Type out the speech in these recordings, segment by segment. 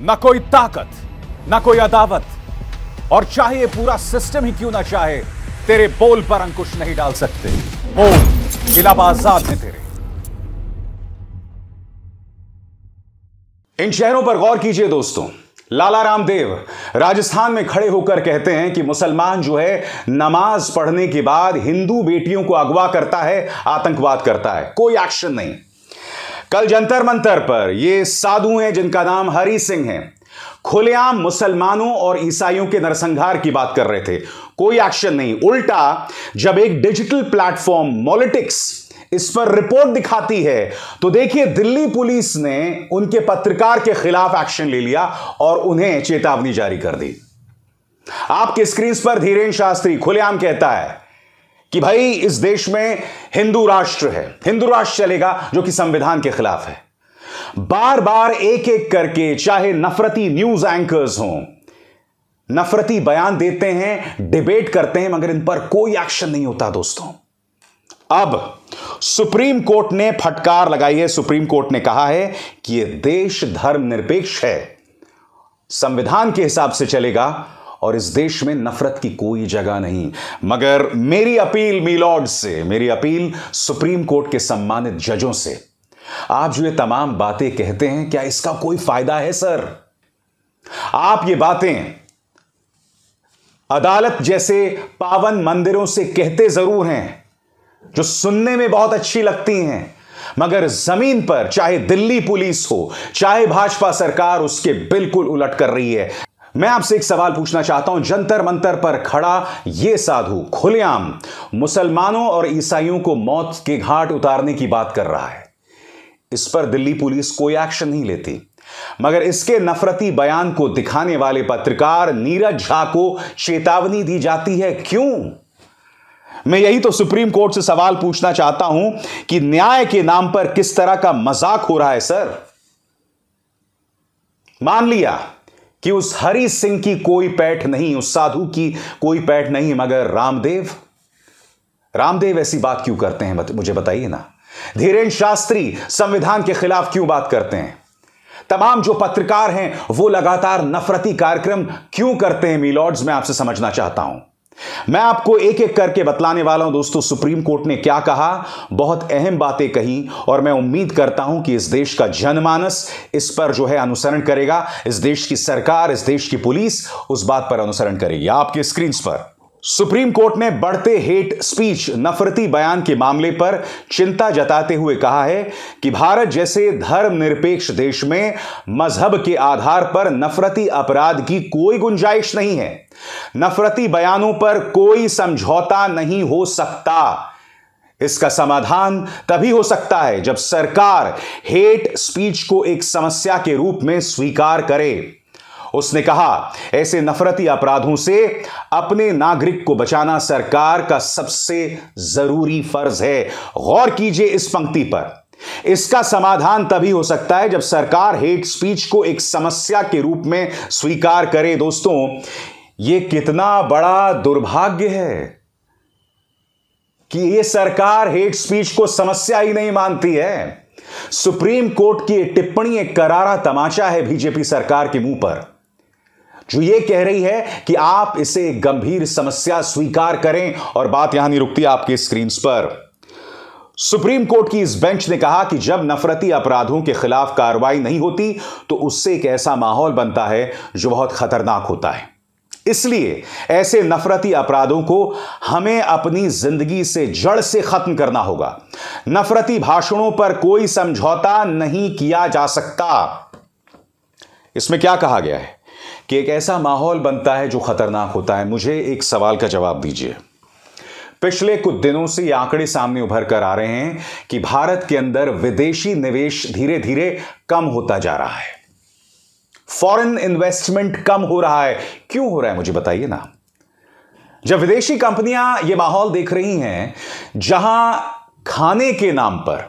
ना कोई ताकत ना कोई अदावत और चाहे पूरा सिस्टम ही क्यों ना चाहे तेरे बोल पर अंकुश नहीं डाल सकते बोल इलाबाजाद में तेरे इन शहरों पर गौर कीजिए दोस्तों लाला रामदेव राजस्थान में खड़े होकर कहते हैं कि मुसलमान जो है नमाज पढ़ने के बाद हिंदू बेटियों को अगवा करता है आतंकवाद करता है कोई एक्शन नहीं कल जंतर मंतर पर ये साधु हैं जिनका नाम हरि सिंह है खुलेआम मुसलमानों और ईसाइयों के नरसंहार की बात कर रहे थे कोई एक्शन नहीं उल्टा जब एक डिजिटल प्लेटफॉर्म मॉलिटिक्स इस पर रिपोर्ट दिखाती है तो देखिए दिल्ली पुलिस ने उनके पत्रकार के खिलाफ एक्शन ले लिया और उन्हें चेतावनी जारी कर दी आपके स्क्रीन पर धीरेन्द्र शास्त्री खुलेआम कहता है कि भाई इस देश में हिंदू राष्ट्र है हिंदू राष्ट्र चलेगा जो कि संविधान के खिलाफ है बार बार एक एक करके चाहे नफरती न्यूज एंकर्स हों नफरती बयान देते हैं डिबेट करते हैं मगर इन पर कोई एक्शन नहीं होता दोस्तों अब सुप्रीम कोर्ट ने फटकार लगाई है सुप्रीम कोर्ट ने कहा है कि यह देश धर्मनिरपेक्ष है संविधान के हिसाब से चलेगा और इस देश में नफरत की कोई जगह नहीं मगर मेरी अपील मीलॉर्ड से मेरी अपील सुप्रीम कोर्ट के सम्मानित जजों से आप जो ये तमाम बातें कहते हैं क्या इसका कोई फायदा है सर आप ये बातें अदालत जैसे पावन मंदिरों से कहते जरूर हैं जो सुनने में बहुत अच्छी लगती हैं मगर जमीन पर चाहे दिल्ली पुलिस हो चाहे भाजपा सरकार उसके बिल्कुल उलट कर रही है मैं आपसे एक सवाल पूछना चाहता हूं जंतर मंतर पर खड़ा यह साधु खुलेआम मुसलमानों और ईसाइयों को मौत के घाट उतारने की बात कर रहा है इस पर दिल्ली पुलिस कोई एक्शन नहीं लेती मगर इसके नफरती बयान को दिखाने वाले पत्रकार नीरज झा को चेतावनी दी जाती है क्यों मैं यही तो सुप्रीम कोर्ट से सवाल पूछना चाहता हूं कि न्याय के नाम पर किस तरह का मजाक हो रहा है सर मान लिया कि उस हरि सिंह की कोई पैठ नहीं उस साधु की कोई पैठ नहीं मगर रामदेव रामदेव ऐसी बात क्यों करते हैं मुझे बताइए ना धीरेन्द्र शास्त्री संविधान के खिलाफ क्यों बात करते हैं तमाम जो पत्रकार हैं वो लगातार नफरती कार्यक्रम क्यों करते हैं मीलॉर्ड्स मैं आपसे समझना चाहता हूं मैं आपको एक एक करके बतलाने वाला हूं दोस्तों सुप्रीम कोर्ट ने क्या कहा बहुत अहम बातें कही और मैं उम्मीद करता हूं कि इस देश का जनमानस इस पर जो है अनुसरण करेगा इस देश की सरकार इस देश की पुलिस उस बात पर अनुसरण करेगी आपके स्क्रीन पर सुप्रीम कोर्ट ने बढ़ते हेट स्पीच नफरती बयान के मामले पर चिंता जताते हुए कहा है कि भारत जैसे धर्मनिरपेक्ष देश में मजहब के आधार पर नफरती अपराध की कोई गुंजाइश नहीं है नफरती बयानों पर कोई समझौता नहीं हो सकता इसका समाधान तभी हो सकता है जब सरकार हेट स्पीच को एक समस्या के रूप में स्वीकार करे उसने कहा ऐसे नफरती अपराधों से अपने नागरिक को बचाना सरकार का सबसे जरूरी फर्ज है गौर कीजिए इस पंक्ति पर इसका समाधान तभी हो सकता है जब सरकार हेट स्पीच को एक समस्या के रूप में स्वीकार करे दोस्तों यह कितना बड़ा दुर्भाग्य है कि ये सरकार हेट स्पीच को समस्या ही नहीं मानती है सुप्रीम कोर्ट की टिप्पणी एक करारा तमाचा है बीजेपी सरकार के मुंह पर जो ये कह रही है कि आप इसे गंभीर समस्या स्वीकार करें और बात यहां नहीं रुकती आपके स्क्रीन पर सुप्रीम कोर्ट की इस बेंच ने कहा कि जब नफरती अपराधों के खिलाफ कार्रवाई नहीं होती तो उससे एक ऐसा माहौल बनता है जो बहुत खतरनाक होता है इसलिए ऐसे नफरती अपराधों को हमें अपनी जिंदगी से जड़ से खत्म करना होगा नफरती भाषणों पर कोई समझौता नहीं किया जा सकता इसमें क्या कहा गया है कि एक ऐसा माहौल बनता है जो खतरनाक होता है मुझे एक सवाल का जवाब दीजिए पिछले कुछ दिनों से ये आंकड़े सामने उभर कर आ रहे हैं कि भारत के अंदर विदेशी निवेश धीरे धीरे कम होता जा रहा है फॉरेन इन्वेस्टमेंट कम हो रहा है क्यों हो रहा है मुझे बताइए ना जब विदेशी कंपनियां यह माहौल देख रही हैं जहां खाने के नाम पर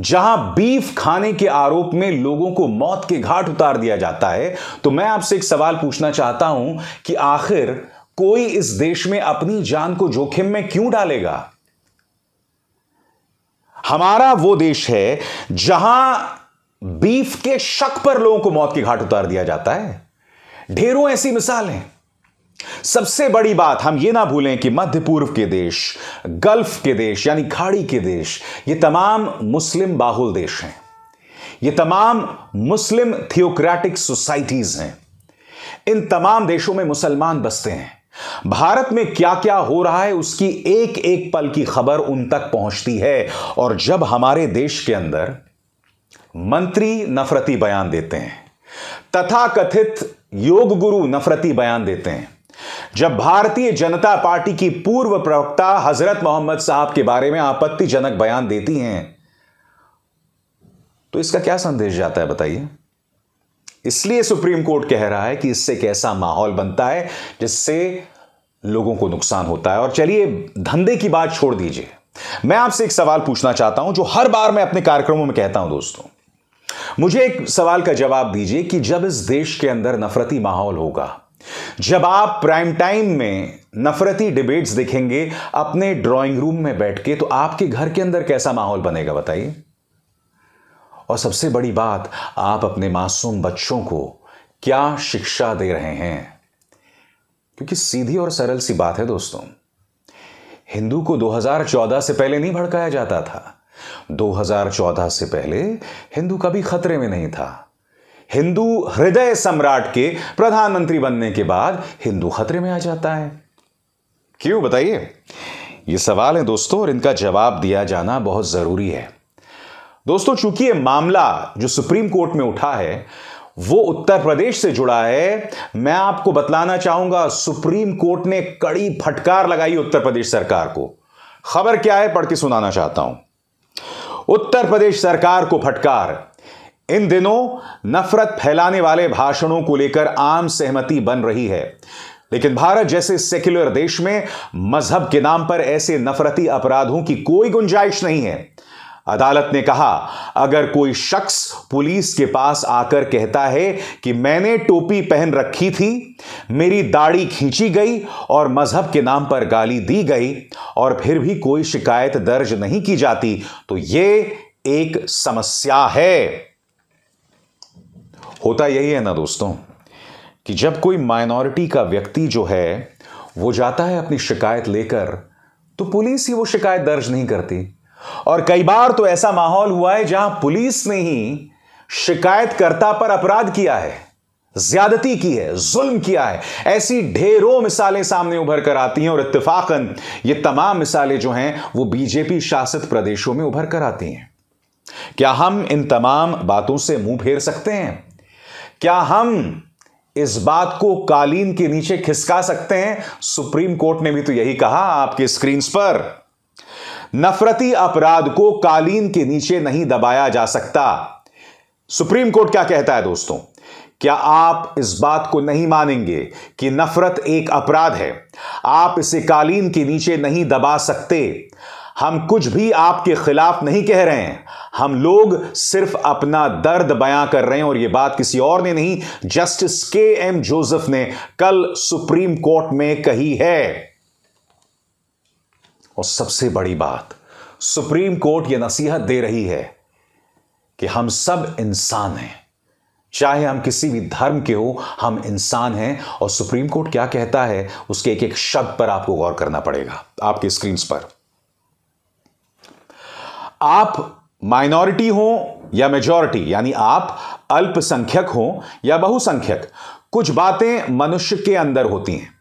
जहां बीफ खाने के आरोप में लोगों को मौत के घाट उतार दिया जाता है तो मैं आपसे एक सवाल पूछना चाहता हूं कि आखिर कोई इस देश में अपनी जान को जोखिम में क्यों डालेगा हमारा वो देश है जहां बीफ के शक पर लोगों को मौत के घाट उतार दिया जाता है ढेरों ऐसी मिसाल हैं सबसे बड़ी बात हम यह ना भूलें कि मध्य पूर्व के देश गल्फ के देश यानी खाड़ी के देश ये तमाम मुस्लिम बाहुल देश हैं ये तमाम मुस्लिम थियोक्रेटिक सोसाइटीज हैं इन तमाम देशों में मुसलमान बसते हैं भारत में क्या क्या हो रहा है उसकी एक एक पल की खबर उन तक पहुंचती है और जब हमारे देश के अंदर मंत्री नफरती बयान देते हैं तथाकथित योग गुरु नफरती बयान देते हैं जब भारतीय जनता पार्टी की पूर्व प्रवक्ता हजरत मोहम्मद साहब के बारे में आपत्तिजनक बयान देती हैं तो इसका क्या संदेश जाता है बताइए इसलिए सुप्रीम कोर्ट कह रहा है कि इससे कैसा माहौल बनता है जिससे लोगों को नुकसान होता है और चलिए धंधे की बात छोड़ दीजिए मैं आपसे एक सवाल पूछना चाहता हूं जो हर बार मैं अपने कार्यक्रमों में कहता हूं दोस्तों मुझे एक सवाल का जवाब दीजिए कि जब इस देश के अंदर नफरती माहौल होगा जब आप प्राइम टाइम में नफरती डिबेट्स देखेंगे अपने ड्राइंग रूम में बैठ के तो आपके घर के अंदर कैसा माहौल बनेगा बताइए और सबसे बड़ी बात आप अपने मासूम बच्चों को क्या शिक्षा दे रहे हैं क्योंकि सीधी और सरल सी बात है दोस्तों हिंदू को 2014 से पहले नहीं भड़काया जाता था 2014 से पहले हिंदू कभी खतरे में नहीं था हिंदू हृदय सम्राट के प्रधानमंत्री बनने के बाद हिंदू खतरे में आ जाता है क्यों बताइए ये सवाल है दोस्तों और इनका जवाब दिया जाना बहुत जरूरी है दोस्तों चूंकि ये मामला जो सुप्रीम कोर्ट में उठा है वो उत्तर प्रदेश से जुड़ा है मैं आपको बतलाना चाहूंगा सुप्रीम कोर्ट ने कड़ी फटकार लगाई उत्तर प्रदेश सरकार को खबर क्या है पढ़ के सुनाना चाहता हूं उत्तर प्रदेश सरकार को फटकार इन दिनों नफरत फैलाने वाले भाषणों को लेकर आम सहमति बन रही है लेकिन भारत जैसे सेक्युलर देश में मजहब के नाम पर ऐसे नफरती अपराधों की कोई गुंजाइश नहीं है अदालत ने कहा अगर कोई शख्स पुलिस के पास आकर कहता है कि मैंने टोपी पहन रखी थी मेरी दाढ़ी खींची गई और मजहब के नाम पर गाली दी गई और फिर भी कोई शिकायत दर्ज नहीं की जाती तो यह एक समस्या है होता यही है ना दोस्तों कि जब कोई माइनॉरिटी का व्यक्ति जो है वो जाता है अपनी शिकायत लेकर तो पुलिस ही वो शिकायत दर्ज नहीं करती और कई बार तो ऐसा माहौल हुआ है जहां पुलिस ने ही शिकायतकर्ता पर अपराध किया है ज्यादती की है जुल्म किया है ऐसी ढेरों मिसालें सामने उभर कर आती हैं और इत्तेफाकन ये तमाम मिसालें जो हैं वो बीजेपी शासित प्रदेशों में उभर कर आती हैं क्या हम इन तमाम बातों से मुंह फेर सकते हैं क्या हम इस बात को कालीन के नीचे खिसका सकते हैं सुप्रीम कोर्ट ने भी तो यही कहा आपके स्क्रीन पर नफरती अपराध को कालीन के नीचे नहीं दबाया जा सकता सुप्रीम कोर्ट क्या कहता है दोस्तों क्या आप इस बात को नहीं मानेंगे कि नफरत एक अपराध है आप इसे कालीन के नीचे नहीं दबा सकते हम कुछ भी आपके खिलाफ नहीं कह रहे हैं हम लोग सिर्फ अपना दर्द बयां कर रहे हैं और यह बात किसी और ने नहीं जस्टिस के एम जोसेफ ने कल सुप्रीम कोर्ट में कही है और सबसे बड़ी बात सुप्रीम कोर्ट यह नसीहत दे रही है कि हम सब इंसान हैं चाहे हम किसी भी धर्म के हो हम इंसान हैं और सुप्रीम कोर्ट क्या कहता है उसके एक एक शब्द पर आपको गौर करना पड़ेगा आपके स्क्रीन पर आप माइनॉरिटी हो या मेजॉरिटी यानी आप अल्पसंख्यक हो या बहुसंख्यक कुछ बातें मनुष्य के अंदर होती हैं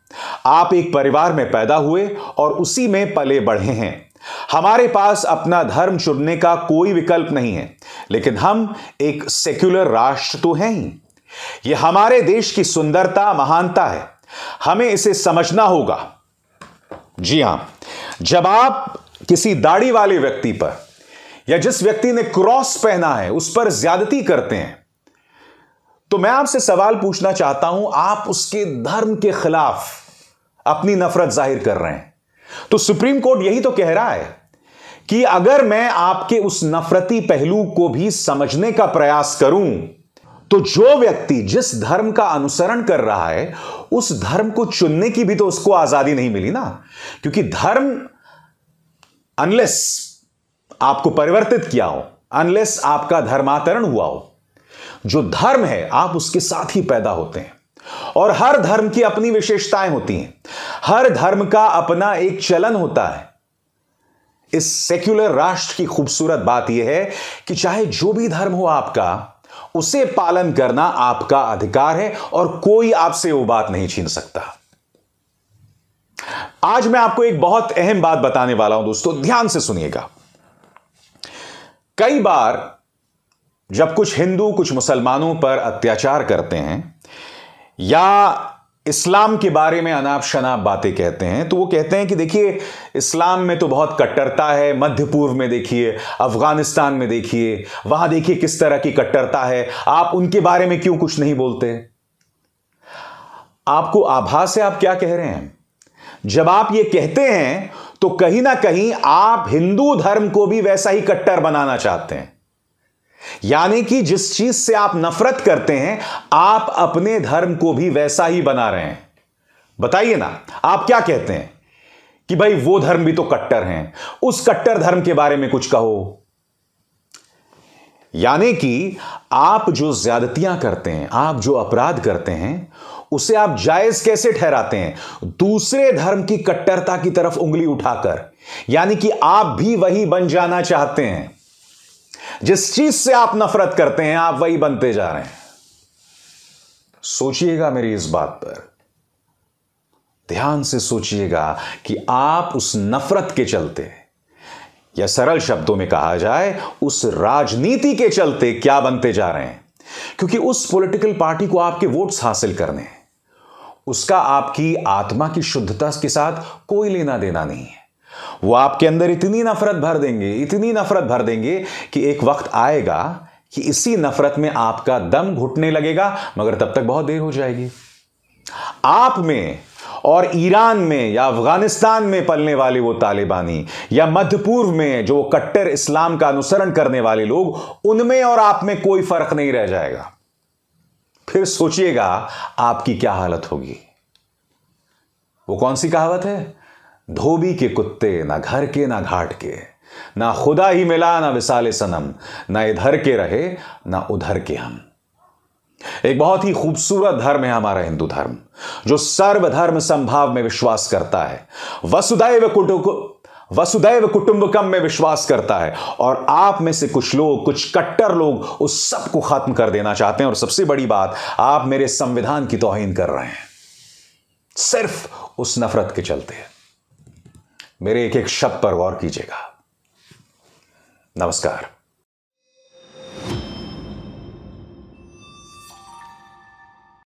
आप एक परिवार में पैदा हुए और उसी में पले बढ़े हैं हमारे पास अपना धर्म चुनने का कोई विकल्प नहीं है लेकिन हम एक सेक्युलर राष्ट्र तो हैं ही यह हमारे देश की सुंदरता महानता है हमें इसे समझना होगा जी हां जब आप किसी दाढ़ी वाले व्यक्ति पर या जिस व्यक्ति ने क्रॉस पहना है उस पर ज्यादती करते हैं तो मैं आपसे सवाल पूछना चाहता हूं आप उसके धर्म के खिलाफ अपनी नफरत जाहिर कर रहे हैं तो सुप्रीम कोर्ट यही तो कह रहा है कि अगर मैं आपके उस नफरती पहलू को भी समझने का प्रयास करूं तो जो व्यक्ति जिस धर्म का अनुसरण कर रहा है उस धर्म को चुनने की भी तो उसको आजादी नहीं मिली ना क्योंकि धर्म अनलेस आपको परिवर्तित किया हो अनलेस आपका धर्मांतरण हुआ हो जो धर्म है आप उसके साथ ही पैदा होते हैं और हर धर्म की अपनी विशेषताएं होती हैं हर धर्म का अपना एक चलन होता है इस सेक्युलर राष्ट्र की खूबसूरत बात यह है कि चाहे जो भी धर्म हो आपका उसे पालन करना आपका अधिकार है और कोई आपसे वो बात नहीं छीन सकता आज मैं आपको एक बहुत अहम बात बताने वाला हूं दोस्तों ध्यान से सुनिएगा कई बार जब कुछ हिंदू कुछ मुसलमानों पर अत्याचार करते हैं या इस्लाम के बारे में अनाप शनाप बातें कहते हैं तो वो कहते हैं कि देखिए इस्लाम में तो बहुत कट्टरता है मध्य पूर्व में देखिए अफगानिस्तान में देखिए वहां देखिए किस तरह की कट्टरता है आप उनके बारे में क्यों कुछ नहीं बोलते आपको आभास है आप क्या कह रहे हैं जब आप ये कहते हैं तो कहीं ना कहीं आप हिंदू धर्म को भी वैसा ही कट्टर बनाना चाहते हैं यानी कि जिस चीज से आप नफरत करते हैं आप अपने धर्म को भी वैसा ही बना रहे हैं बताइए ना आप क्या कहते हैं कि भाई वो धर्म भी तो कट्टर हैं उस कट्टर धर्म के बारे में कुछ कहो यानी कि आप जो ज्यादतियां करते हैं आप जो अपराध करते हैं उसे आप जायज कैसे ठहराते हैं दूसरे धर्म की कट्टरता की तरफ उंगली उठाकर यानी कि आप भी वही बन जाना चाहते हैं जिस चीज से आप नफरत करते हैं आप वही बनते जा रहे हैं सोचिएगा मेरी इस बात पर ध्यान से सोचिएगा कि आप उस नफरत के चलते या सरल शब्दों में कहा जाए उस राजनीति के चलते क्या बनते जा रहे हैं क्योंकि उस पॉलिटिकल पार्टी को आपके वोट्स हासिल करने हैं उसका आपकी आत्मा की शुद्धता के साथ कोई लेना देना नहीं है वो आपके अंदर इतनी नफरत भर देंगे इतनी नफरत भर देंगे कि एक वक्त आएगा कि इसी नफरत में आपका दम घुटने लगेगा मगर तब तक बहुत देर हो जाएगी आप में और ईरान में या अफगानिस्तान में पलने वाले वो तालिबानी या मध्य पूर्व में जो कट्टर इस्लाम का अनुसरण करने वाले लोग उनमें और आप में कोई फर्क नहीं रह जाएगा फिर सोचिएगा आपकी क्या हालत होगी वो कौन सी कहावत है धोबी के कुत्ते ना घर के ना घाट के ना खुदा ही मिला ना विसाले सनम ना इधर के रहे ना उधर के हम एक बहुत ही खूबसूरत धर्म है हमारा हिंदू धर्म जो सर्वधर्म संभाव में विश्वास करता है वसुदैव कुटुंब वसुदैव कुटुंबकम में विश्वास करता है और आप में से कुछ लोग कुछ कट्टर लोग उस सब को खत्म कर देना चाहते हैं और सबसे बड़ी बात आप मेरे संविधान की तोहिन कर रहे हैं सिर्फ उस नफरत के चलते मेरे एक एक शब्द पर गौर कीजिएगा नमस्कार